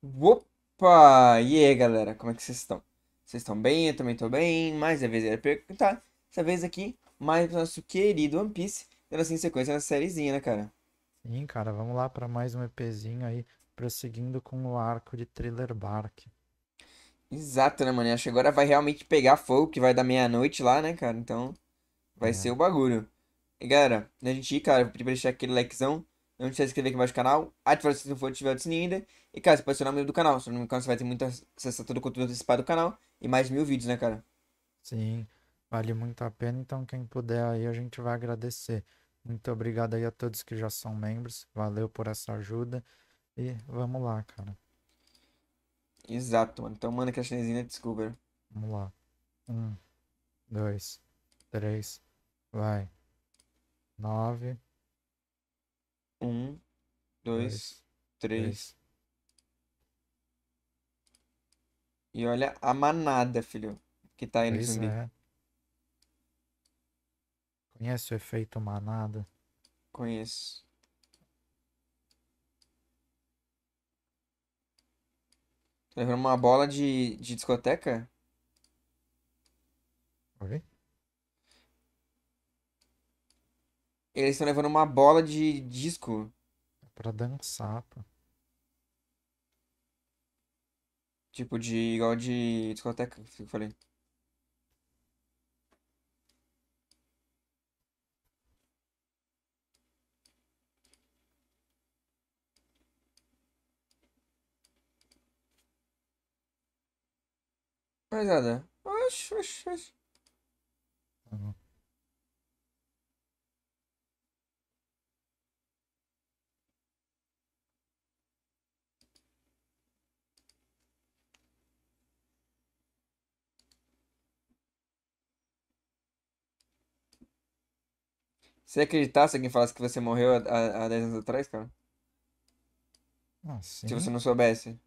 Opa! E aí, galera, como é que vocês estão? Vocês estão bem? Eu também estou bem. Mais uma vez eu ia perguntar. Dessa vez aqui, mais o nosso querido One Piece, dando assim sequência na sériezinha, né, cara? Sim, cara, vamos lá para mais um EPzinho aí, prosseguindo com o arco de Thriller Bark. Exato, né, mano? acho que agora vai realmente pegar fogo, que vai dar meia-noite lá, né, cara? Então, vai é. ser o bagulho. E, galera, a gente ir, cara, vou pedir deixar aquele likezão não de se inscrever aqui embaixo do canal, ativar ah, o sininho se não tiver o sininho ainda. E, cara, se o membro do canal. Se não me engano, você vai ter muito acesso a todo o conteúdo antecipado do canal e mais mil vídeos, né, cara? Sim, vale muito a pena. Então, quem puder aí, a gente vai agradecer. Muito obrigado aí a todos que já são membros. Valeu por essa ajuda. E vamos lá, cara. Exato, mano. Então manda que a chinesinha descobre. Vamos lá. Um, dois, três, vai. Nove. Um, dois, dois três. Dois. E olha a manada, filho, que tá aí no zumbi. É. Conhece o efeito manada? Conheço. Tá vendo uma bola de, de discoteca? Oi? Eles estão levando uma bola de disco. Pra dançar, pô. Tipo de. igual de discoteca, que eu falei. Rapaziada, oxe, oxe, oxe. Uhum. Você acreditasse se alguém falasse que você morreu há, 10 anos atrás, cara? Ah, sim. Se você não soubesse.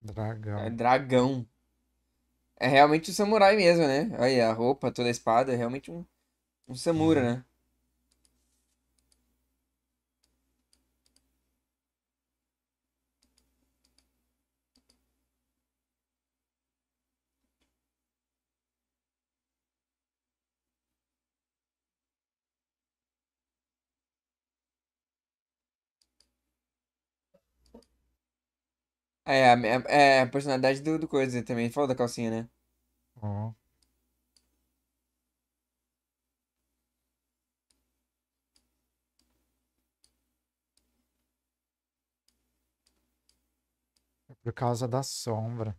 Dragão. É dragão. É realmente o um samurai mesmo, né? Aí a roupa, toda a espada, é realmente um, um samura, né? É, a, é, é, a personalidade do, do coisa também. Falou da calcinha, né? É por causa da sombra.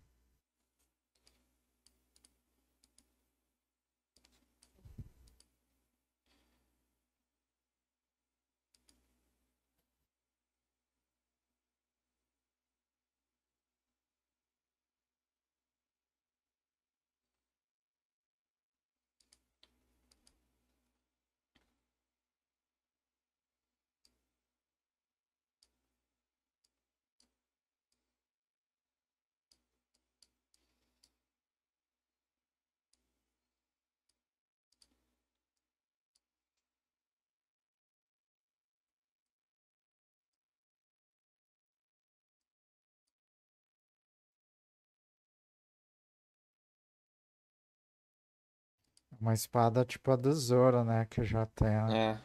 Uma espada tipo a do Zoro, né? Que já tem. É.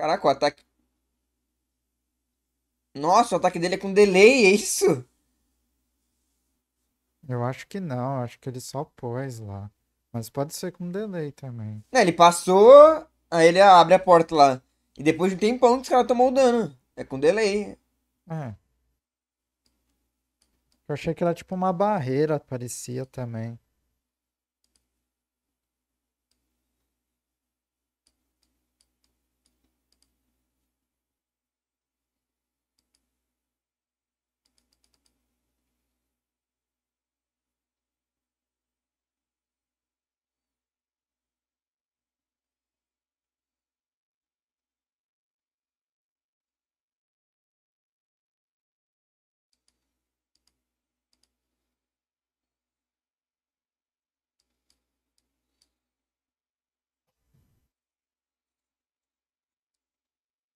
Caraca, o ataque. Nossa, o ataque dele é com delay, é isso? Eu acho que não, acho que ele só pôs lá. Mas pode ser com delay também. É, ele passou, aí ele abre a porta lá. E depois de um tempão os caras tomam o dano. É com delay. É. Eu achei que era tipo uma barreira, parecia também.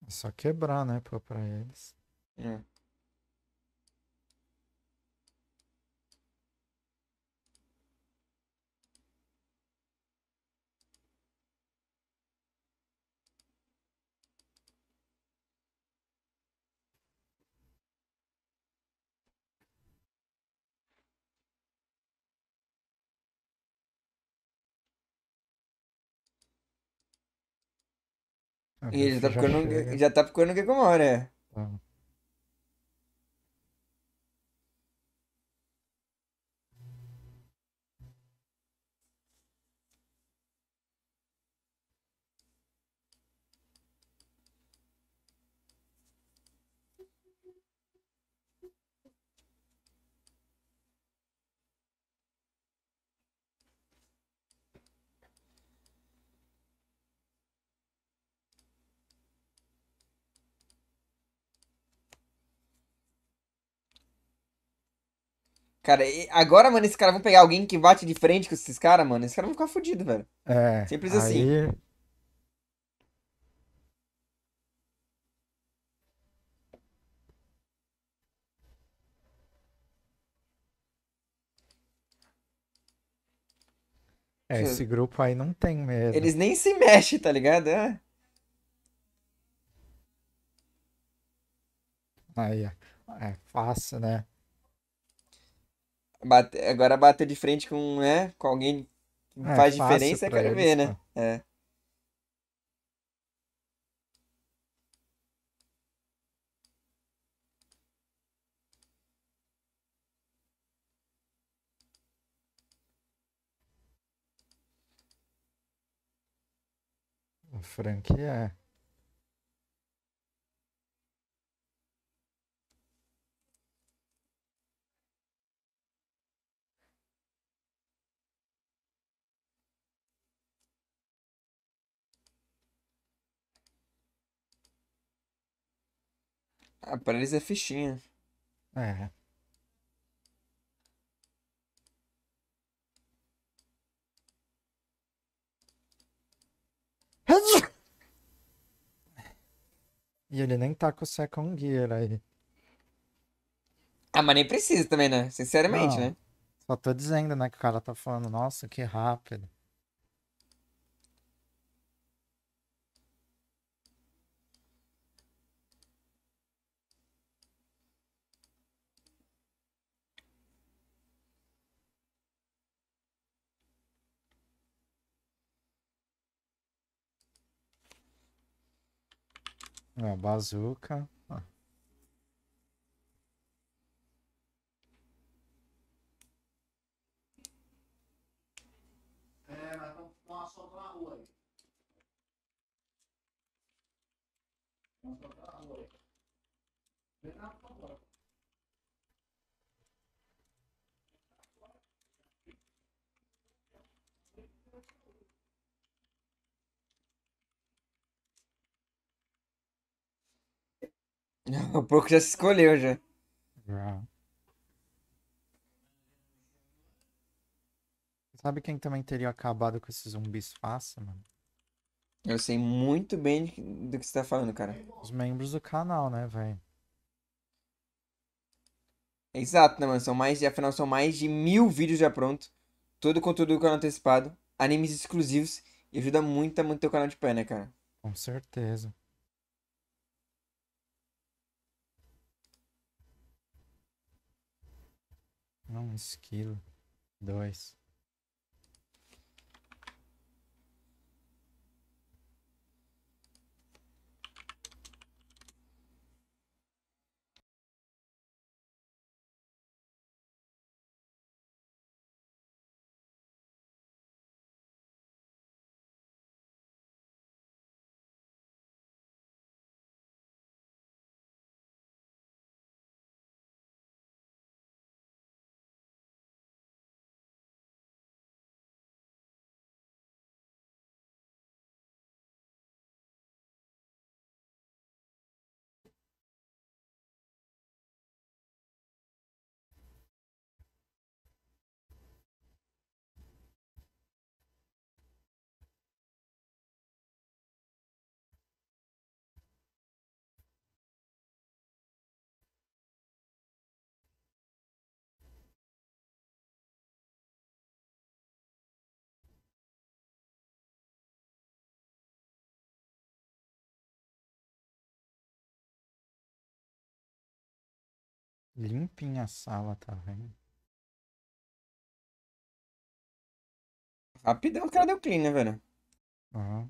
É só quebrar, né, pra, pra eles. É. A e ele já tá, ficando, chega. já tá ficando que comora, é. Tá. Cara, agora, mano, esses caras vão pegar alguém que bate de frente com esses caras, mano. Esses caras vão ficar fodidos, velho. É. Simples assim. aí... assim. É, esse grupo aí não tem medo. Eles nem se mexem, tá ligado? É. Aí, é fácil, né? Bate, agora bater de frente com, né, com alguém que é, faz diferença, quero ver, né? É. franquia é. é. Ah, pra eles é fichinha. É. E ele nem tá com o Second Gear aí. Ah, mas nem precisa também, né? Sinceramente, Não. né? Só tô dizendo, né, que o cara tá falando, nossa, que rápido. Uma bazuca. o porco já se escolheu já. Sabe quem também teria acabado com esses zumbis fácil, mano? Eu sei muito bem do que você tá falando, cara. Os membros do canal, né, velho? Exato, né, mano? São mais, afinal, são mais de mil vídeos já pronto. Todo o conteúdo do canal antecipado, animes exclusivos. E ajuda muito a manter o canal de pé, né, cara? Com certeza. Um esquilo. Dois. Limpinha a sala, tá vendo? Rapidão o cara deu clean, né, velho? Uhum.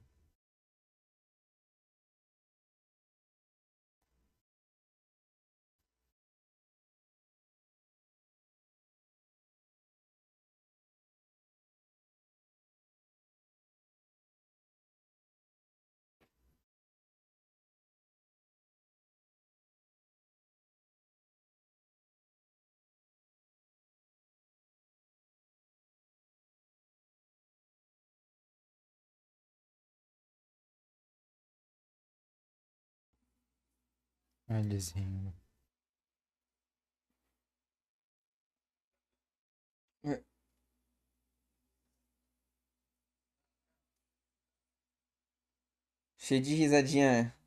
Olhazinho. É. Cheio de risadinha é.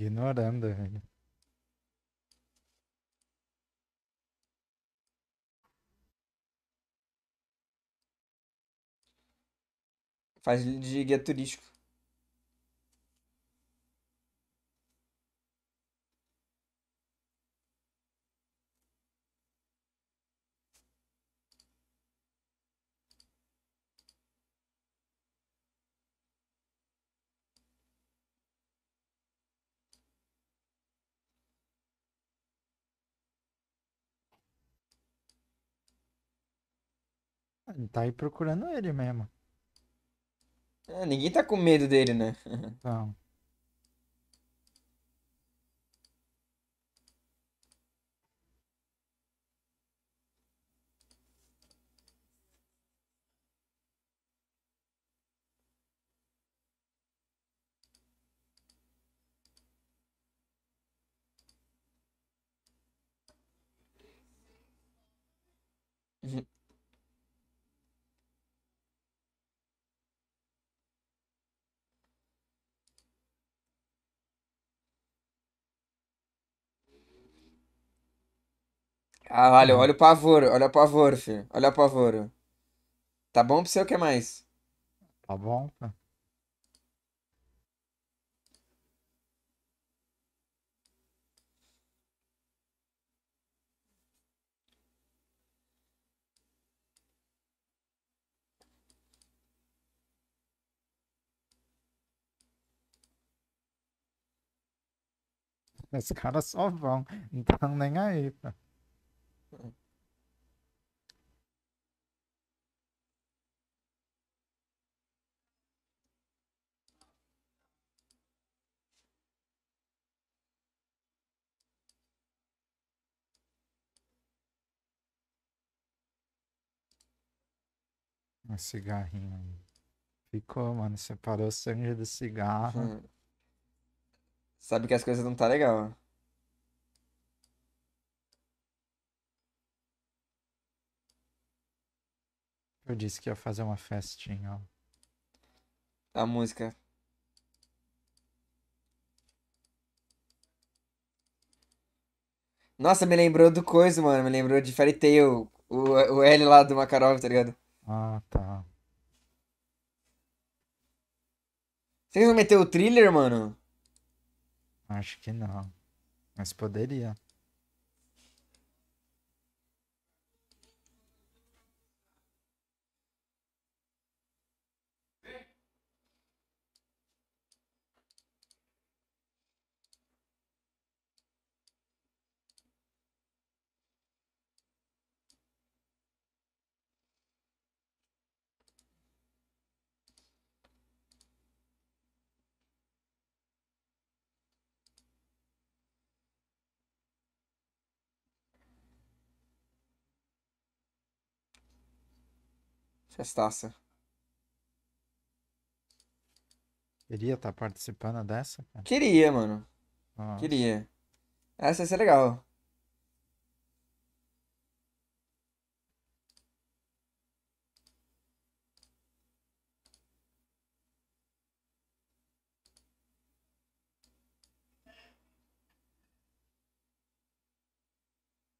Ignorando, velho. Faz de guia turístico. tá aí procurando ele mesmo. É, ninguém tá com medo dele, né? Então. Ah, uhum. olha o pavor, olha o pavor, filho. Olha o pavor. Tá bom pra você o que mais? Tá bom, cara. Os caras só vão, então nem aí, pá. Um cigarrinho aí. Ficou, mano. Separou o sangue do cigarro. Hum. Sabe que as coisas não tá legal. Né? Eu disse que ia fazer uma festinha, ó. A música. Nossa, me lembrou do coisa, mano. Me lembrou de Fairy Tail, o, o L lá do Makarov, tá ligado? Ah, tá. Vocês vão meter o thriller, mano? Acho que não. Mas poderia. Festaça. Queria estar tá participando dessa? Cara. Queria, mano. Nossa. Queria. Essa ia ser legal.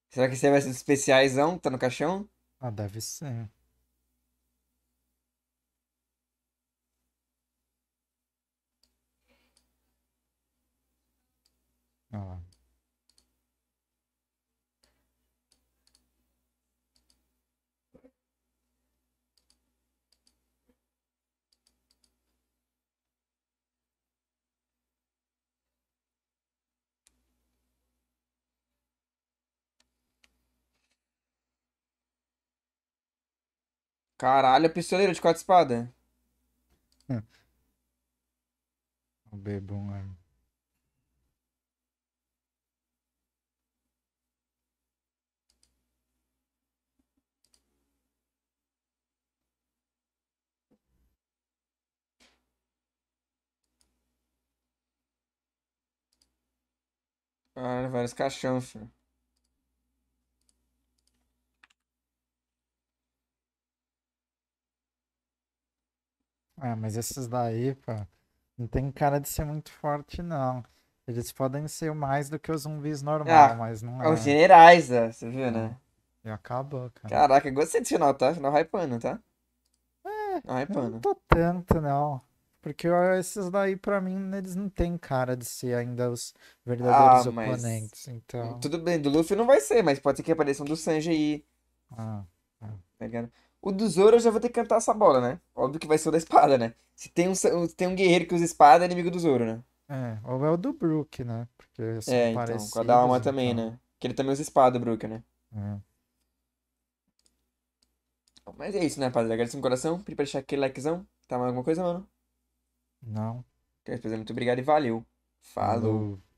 Será que esse vai ser especiaisão que tá no caixão? Ah, deve ser. Olha lá. Caralho, é pistoleiro de quatro espadas. É. Bebum, mano. É. Caralho, vários caixão, filho. É, mas esses daí, pô, não tem cara de ser muito forte, não. Eles podem ser mais do que os zumbis normais, Ah, mas não é. É os generais, né? você viu, é. né? E acabou, cara. Caraca, gostei desse final, tá? Final hypando, tá? É, não Eu não tô tanto, não. Porque esses daí, para mim, eles não têm cara de ser ainda os verdadeiros ah, mas... oponentes. Então... Tudo bem, do Luffy não vai ser, mas pode ser que apareça um do Sanji aí. Ah, ah. Tá ligado? O do Zoro eu já vou ter que cantar essa bola, né? Óbvio que vai ser o da espada, né? Se tem um, tem um guerreiro que usa espada, é inimigo do Zoro, né? É, ou é o do Brook, né? Porque é, então, com a da alma então. também, né? Que ele também usa espada, o Brook, né? É. Mas é isso, né, rapaziada? Agradeço no coração. Pedi pra deixar aquele likezão. Tá mais alguma coisa, mano? Não. Então, muito obrigado e valeu. Falou. Falou.